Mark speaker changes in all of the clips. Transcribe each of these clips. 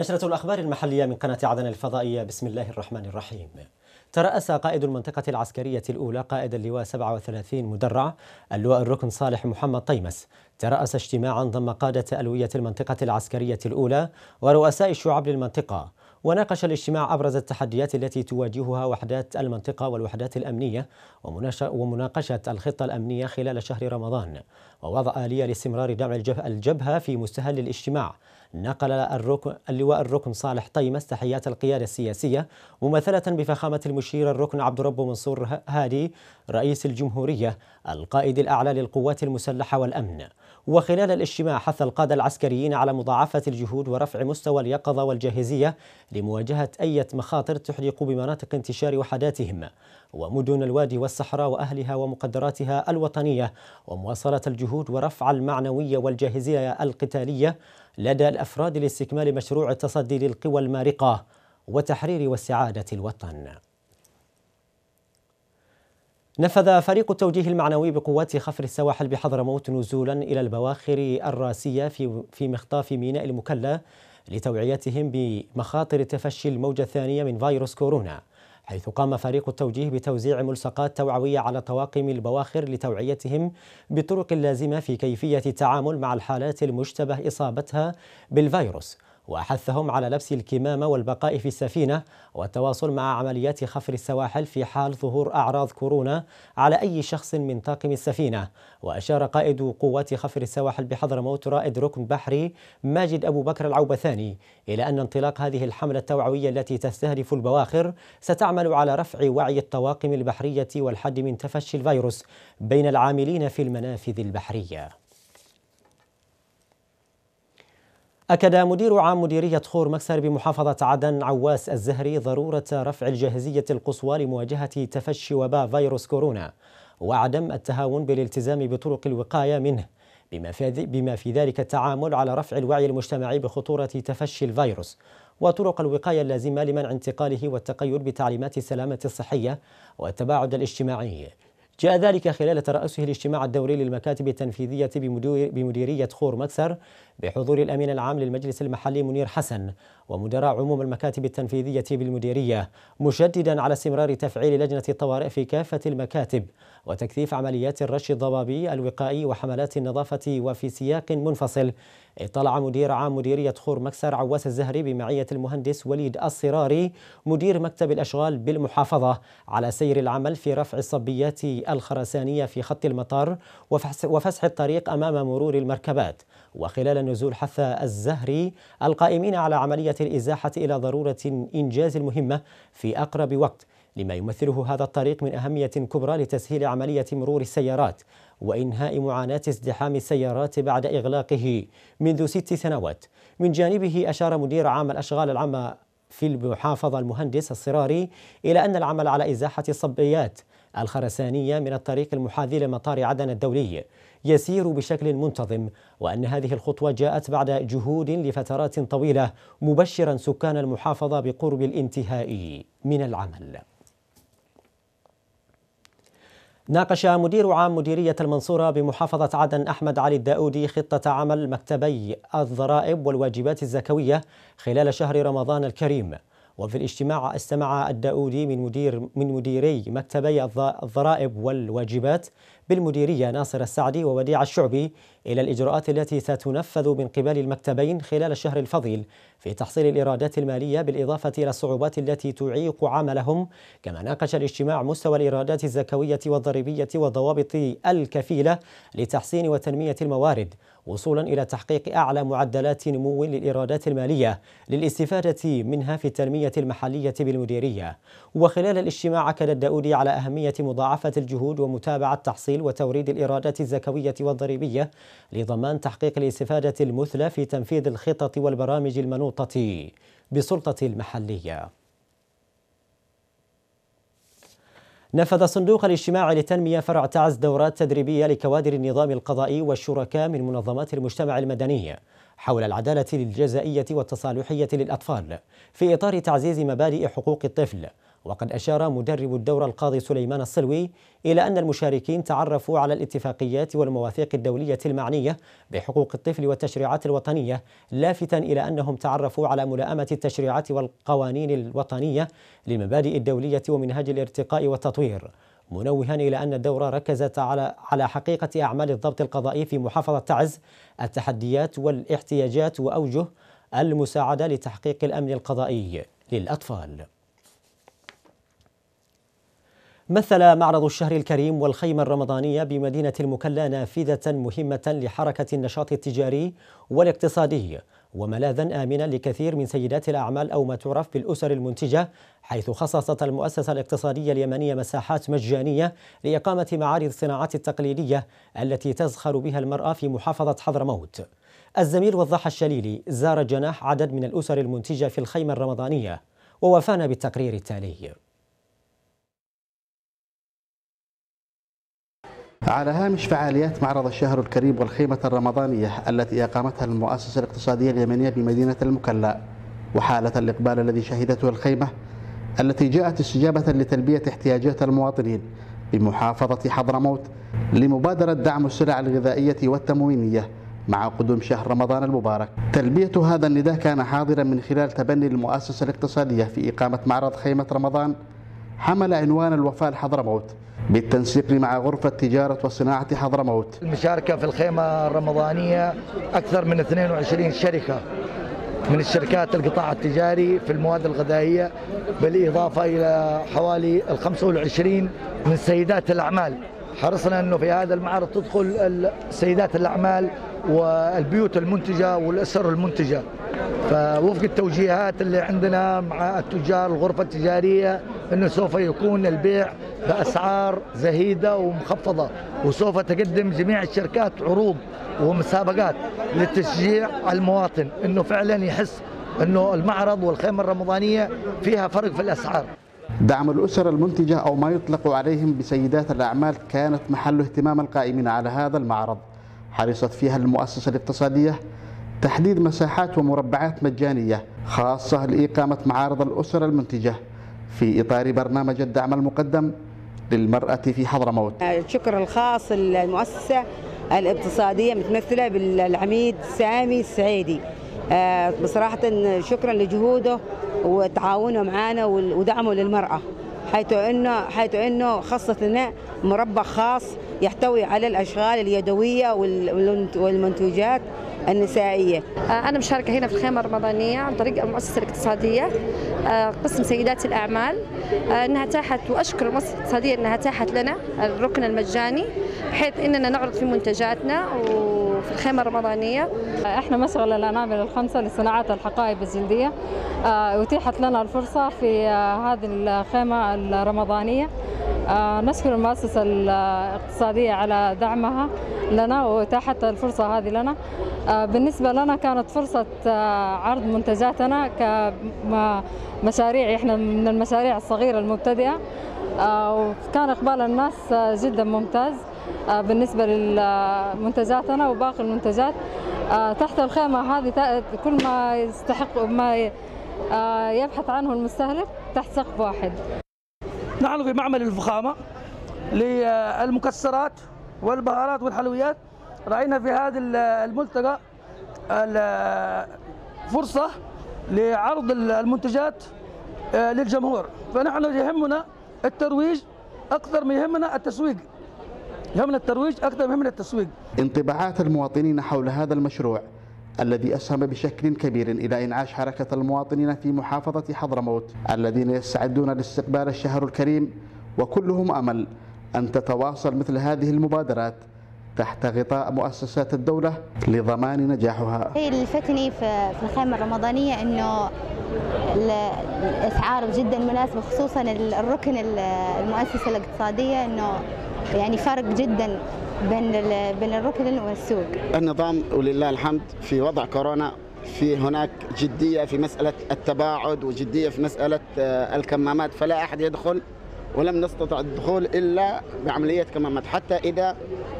Speaker 1: نشرة الأخبار المحلية من قناة عدن الفضائية بسم الله الرحمن الرحيم ترأس قائد المنطقة العسكرية الأولى قائد اللواء 37 مدرع اللواء الركن صالح محمد طيمس ترأس اجتماعا ضم قادة ألوية المنطقة العسكرية الأولى ورؤساء الشعب للمنطقة وناقش الاجتماع أبرز التحديات التي تواجهها وحدات المنطقة والوحدات الأمنية ومناقشة الخطة الأمنية خلال شهر رمضان ووضع آلية لاستمرار دعم الجبهة في مستهل الاجتماع نقل الركن اللواء الركن صالح طيمس تحيات القيادة السياسية ممثلة بفخامة المشير الركن عبد الرب منصور هادي رئيس الجمهورية القائد الأعلى للقوات المسلحة والأمن وخلال الاجتماع حث القادة العسكريين على مضاعفة الجهود ورفع مستوى اليقظة والجاهزية لمواجهة أي مخاطر تحدق بمناطق انتشار وحداتهم ومدن الوادي والصحراء وأهلها ومقدراتها الوطنية ومواصلة الجهود ورفع المعنوية والجاهزية القتالية لدى الأفراد لاستكمال مشروع التصدي للقوى المارقة وتحرير واستعادة الوطن نفذ فريق التوجيه المعنوي بقوات خفر السواحل بحضرموت نزولا إلى البواخر الراسية في, في مخطاف ميناء المكلا لتوعيتهم بمخاطر تفشي الموجة الثانية من فيروس كورونا حيث قام فريق التوجيه بتوزيع ملصقات توعوية على طواقم البواخر لتوعيتهم بالطرق اللازمة في كيفية التعامل مع الحالات المشتبه إصابتها بالفيروس وحثهم على لبس الكمامة والبقاء في السفينة والتواصل مع عمليات خفر السواحل في حال ظهور أعراض كورونا على أي شخص من طاقم السفينة وأشار قائد قوات خفر السواحل بحضرموت رائد ركن بحري ماجد أبو بكر العوبثاني إلى أن انطلاق هذه الحملة التوعوية التي تستهدف البواخر ستعمل على رفع وعي الطواقم البحرية والحد من تفشي الفيروس بين العاملين في المنافذ البحرية أكد مدير عام مديرية خور مكسر بمحافظة عدن عواس الزهري ضرورة رفع الجاهزية القصوى لمواجهة تفشي وباء فيروس كورونا وعدم التهاون بالالتزام بطرق الوقاية منه بما في, ذلك التعامل على رفع الوعي المجتمعي بخطورة تفشي الفيروس وطرق الوقاية اللازمة لمنع انتقاله والتقيد بتعليمات السلامة الصحية والتباعد الاجتماعي جاء ذلك خلال ترأسه الاجتماع الدوري للمكاتب التنفيذية بمديرية خور مكسر بحضور الأمين العام للمجلس المحلي منير حسن ومدراء عموم المكاتب التنفيذية بالمديرية مشددا على استمرار تفعيل لجنة الطوارئ في كافة المكاتب وتكثيف عمليات الرش الضبابي الوقائي وحملات النظافة وفي سياق منفصل اطلع مدير عام مديرية خور مكسر عواس الزهري بمعية المهندس وليد الصراري مدير مكتب الأشغال بالمحافظة على سير العمل في رفع الصبيات الخرسانية في خط المطار وفسح الطريق أمام مرور المركبات وخلال نزول حث الزهري القائمين على عملية الإزاحة إلى ضرورة إنجاز المهمة في أقرب وقت لما يمثله هذا الطريق من أهمية كبرى لتسهيل عملية مرور السيارات وإنهاء معاناة ازدحام السيارات بعد إغلاقه منذ ست سنوات من جانبه أشار مدير عام الأشغال العامة في المحافظة المهندس الصراري إلى أن العمل على إزاحة الصبيات الخرسانية من الطريق المحاذي لمطار عدن الدولي يسير بشكل منتظم وأن هذه الخطوة جاءت بعد جهود لفترات طويلة مبشرا سكان المحافظة بقرب الانتهاء من العمل ناقش مدير عام مديرية المنصورة بمحافظة عدن أحمد علي الداودي خطة عمل مكتبي الضرائب والواجبات الزكوية خلال شهر رمضان الكريم وفي الاجتماع استمع الداودي من مدير من مديري مكتبي الضرائب والواجبات بالمديرية ناصر السعدي ووديع الشعبي إلى الإجراءات التي ستنفذ من قبل المكتبين خلال الشهر الفضيل في تحصيل الإيرادات المالية بالإضافة إلى الصعوبات التي تعيق عملهم كما ناقش الاجتماع مستوى الإيرادات الزكوية والضريبية والضوابط الكفيلة لتحسين وتنمية الموارد وصولا إلى تحقيق أعلى معدلات نمو للإيرادات المالية للاستفادة منها في التنمية المحلية بالمديرية وخلال الاجتماع أكد الدؤلي على أهمية مضاعفة الجهود ومتابعة تحصيل وتوريد الإيرادات الزكوية والضريبية لضمان تحقيق الاستفادة المثلى في تنفيذ الخطط والبرامج المنوطة بالسلطة المحلية نفذ صندوق الاجتماع للتنمية فرع تعز دورات تدريبية لكوادر النظام القضائي والشركاء من منظمات المجتمع المدني حول العدالة الجزائية والتصالحية للأطفال في إطار تعزيز مبادئ حقوق الطفل وقد أشار مدرب الدورة القاضي سليمان الصلوي إلى أن المشاركين تعرفوا على الاتفاقيات والمواثيق الدولية المعنية بحقوق الطفل والتشريعات الوطنية لافتا إلى أنهم تعرفوا على ملاءمة التشريعات والقوانين الوطنية للمبادئ الدولية ومنهج الارتقاء والتطوير منوها إلى أن الدورة ركزت على على حقيقة أعمال الضبط القضائي في محافظة تعز التحديات والاحتياجات وأوجه المساعدة لتحقيق الأمن القضائي للأطفال مثل معرض الشهر الكريم والخيمة الرمضانية بمدينة المكلا نافذة مهمة لحركة النشاط التجاري والاقتصادي وملاذا آمنا لكثير من سيدات الأعمال أو ما تعرف بالأسر المنتجة حيث خصصت المؤسسة الاقتصادية اليمنية مساحات مجانية لإقامة معارض الصناعات التقليدية التي تزخر بها المرأة في محافظة حضرموت الزميل وضاح الشليلي زار جناح عدد من الأسر المنتجة في الخيمة الرمضانية ووفانا بالتقرير التالي على هامش فعاليات
Speaker 2: معرض الشهر الكريم والخيمة الرمضانية التي أقامتها المؤسسة الاقتصادية اليمنية بمدينة المكلا وحالة الإقبال الذي شهدته الخيمة التي جاءت استجابة لتلبية احتياجات المواطنين بمحافظة حضرموت لمبادرة دعم السلع الغذائية والتموينية مع قدوم شهر رمضان المبارك تلبية هذا النداء كان حاضرا من خلال تبني المؤسسة الاقتصادية في إقامة معرض خيمة رمضان حمل عنوان الوفاء لحضرموت بالتنسيق مع غرفة تجارة وصناعة حضرموت
Speaker 1: المشاركة في الخيمة الرمضانية أكثر من 22 شركة من الشركات القطاع التجاري في المواد الغذائية بالإضافة إلى حوالي ال 25 من سيدات الأعمال حرصنا أنه في هذا المعرض تدخل سيدات الأعمال والبيوت المنتجة والأسر المنتجة
Speaker 2: فوفق التوجيهات اللي عندنا مع التجار الغرفة التجارية أنه سوف
Speaker 1: يكون البيع بأسعار زهيدة ومخفضة وسوف تقدم جميع الشركات عروض ومسابقات للتشجيع المواطن أنه فعلا يحس أنه المعرض والخيمة الرمضانية فيها فرق في الأسعار
Speaker 2: دعم الأسر المنتجة أو ما يطلق عليهم بسيدات الأعمال كانت محل اهتمام القائمين على هذا المعرض حرصت فيها المؤسسة الاقتصادية تحديد مساحات ومربعات مجانية خاصة لإقامة معارض الأسر المنتجة في إطار برنامج الدعم المقدم للمرأة في حضرموت آه، الشكر الخاص للمؤسسة الاقتصادية متمثلة بالعميد سامي السعيدي آه، بصراحة شكرا لجهوده وتعاونه معنا ودعمه للمرأة حيث انه حيث انه خصص لنا مربع خاص يحتوي على الاشغال اليدويه والمنتوجات النسائية آه، أنا مشاركة هنا في الخيمة الرمضانية عن طريق المؤسسة الاقتصادية آه، قسم سيدات الأعمال آه، أنها تاحت وأشكر المؤسسة الاقتصادية أنها تاحت لنا الركن المجاني بحيث أننا نعرض في منتجاتنا و في الخيمة الرمضانية احنا مشغل الأنابل الخمسة لصناعة الحقائب الجلدية اتيحت لنا الفرصة في هذه الخيمة الرمضانية آه، نشكر المؤسسة الاقتصادية على دعمها
Speaker 1: لنا وإتاحة الفرصة هذه لنا آه، بالنسبة لنا كانت فرصة آه، عرض منتجاتنا كمشاريع إحنا من المشاريع الصغيرة المبتدئة وكان إقبال الناس جدا ممتاز بالنسبة لمنتجاتنا وباقي المنتجات تحت الخيمة هذه كل ما يستحق ما يبحث عنه المستهلك تحت سقف واحد
Speaker 2: نحن في معمل الفخامة للمكسرات والبهارات والحلويات رأينا في هذا الملتقى فرصة لعرض المنتجات آه، للجمهور فنحن يهمنا الترويج أكثر من يهمنا التسويق يهمنا الترويج أكثر من يهمنا التسويق انطباعات المواطنين حول هذا المشروع الذي أسهم بشكل كبير إلى إنعاش حركة المواطنين في محافظة حضرموت الذين يستعدون لاستقبال الشهر الكريم وكلهم أمل أن تتواصل مثل هذه المبادرات تحت غطاء مؤسسات الدولة لضمان نجاحها إيه، اللي لفتني في الخيمة الرمضانية أنه الأسعار جدا مناسبة خصوصا الركن المؤسسة الاقتصادية أنه يعني فرق جدا بين بين الركن والسوق النظام ولله الحمد في وضع كورونا في هناك جدية في مسألة التباعد وجدية في مسألة آه، الكمامات فلا أحد يدخل ولم نستطع الدخول إلا بعملية كمامات حتى إذا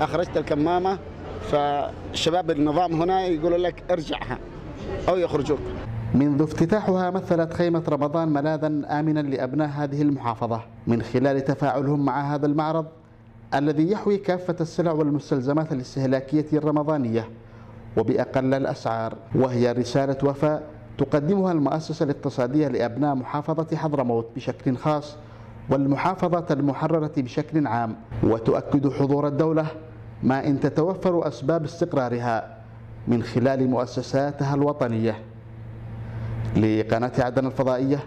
Speaker 2: أخرجت الكمامة فشباب النظام هنا يقولوا لك ارجعها أو يخرجوك منذ افتتاحها مثلت خيمة رمضان ملاذا آمنا لأبناء هذه المحافظة من خلال تفاعلهم مع هذا المعرض الذي يحوي كافة السلع والمستلزمات الاستهلاكية الرمضانية وبأقل الأسعار وهي رسالة وفاء تقدمها المؤسسة الاقتصادية لأبناء محافظة حضرموت بشكل خاص والمحافظة المحررة بشكل عام وتؤكد حضور الدولة ما إن تتوفر أسباب استقرارها من خلال مؤسساتها الوطنية لقناة عدن الفضائية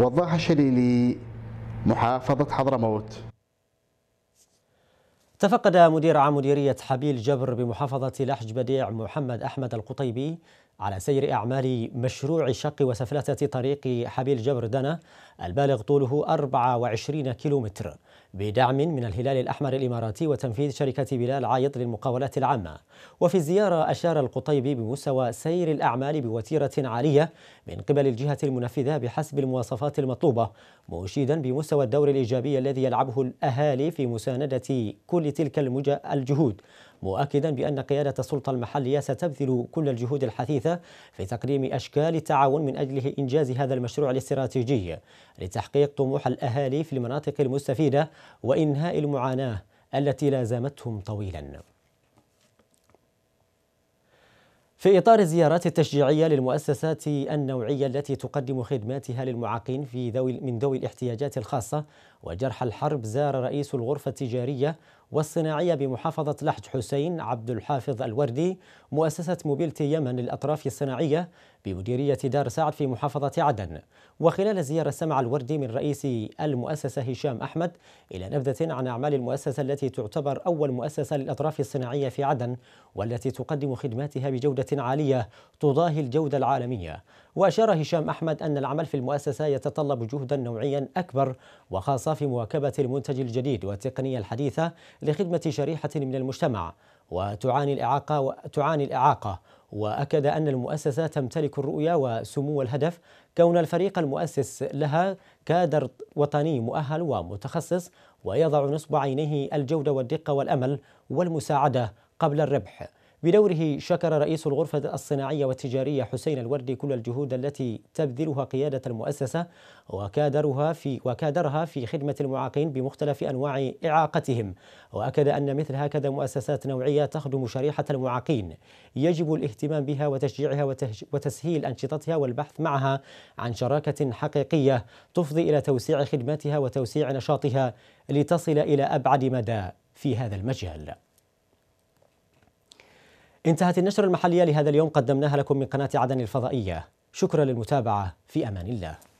Speaker 2: وضاح شليلي
Speaker 1: محافظة حضرموت تفقد مدير عام مديرية حبيل جبر بمحافظة لحج بديع محمد أحمد القطيبي على سير أعمال مشروع شق وسفلتة طريق حبيل جبر دنا البالغ طوله 24 كيلومتر بدعم من الهلال الأحمر الإماراتي وتنفيذ شركة بلال عايض للمقاولات العامة وفي الزيارة أشار القطيبي بمستوى سير الأعمال بوتيرة عالية من قبل الجهة المنفذة بحسب المواصفات المطلوبة مشيدا بمستوى الدور الإيجابي الذي يلعبه الأهالي في مساندة كل تلك الجهود مؤكدا بأن قيادة السلطة المحلية ستبذل كل الجهود الحثيثة في تقديم أشكال التعاون من أجل إنجاز هذا المشروع الاستراتيجي لتحقيق طموح الأهالي في المناطق المستفيدة وإنهاء المعاناة التي لازمتهم طويلاً في إطار الزيارات التشجيعية للمؤسسات النوعية التي تقدم خدماتها للمعاقين في ذوي من ذوي الاحتياجات الخاصة وجرح الحرب زار رئيس الغرفة التجارية والصناعية بمحافظة لحج حسين عبد الحافظ الوردي مؤسسة موبيلتي يمن للأطراف الصناعية بمديرية دار سعد في محافظة عدن وخلال الزيارة سمع الوردي من رئيس المؤسسة هشام أحمد إلى نبذة عن أعمال المؤسسة التي تعتبر أول مؤسسة للأطراف الصناعية في عدن والتي تقدم خدماتها بجودة عالية تضاهي الجودة العالمية وأشار هشام أحمد أن العمل في المؤسسة يتطلب جهدا نوعيا أكبر وخاصة في مواكبة المنتج الجديد والتقنية الحديثة لخدمة شريحة من المجتمع وتعاني الإعاقة وتعاني الإعاقة وأكد أن المؤسسة تمتلك الرؤية وسمو الهدف كون الفريق المؤسس لها كادر وطني مؤهل ومتخصص ويضع نصب عينيه الجودة والدقة والأمل والمساعدة قبل الربح بدوره شكر رئيس الغرفة الصناعية والتجارية حسين الوردي كل الجهود التي تبذلها قيادة المؤسسة وكادرها في وكادرها في خدمة المعاقين بمختلف أنواع إعاقتهم وأكد أن مثل هكذا مؤسسات نوعية تخدم شريحة المعاقين يجب الاهتمام بها وتشجيعها وتسهيل أنشطتها والبحث معها عن شراكة حقيقية تفضي إلى توسيع خدماتها وتوسيع نشاطها لتصل إلى أبعد مدى في هذا المجال انتهت النشرة المحلية لهذا اليوم قدمناها لكم من قناة عدن الفضائية شكرا للمتابعة في أمان الله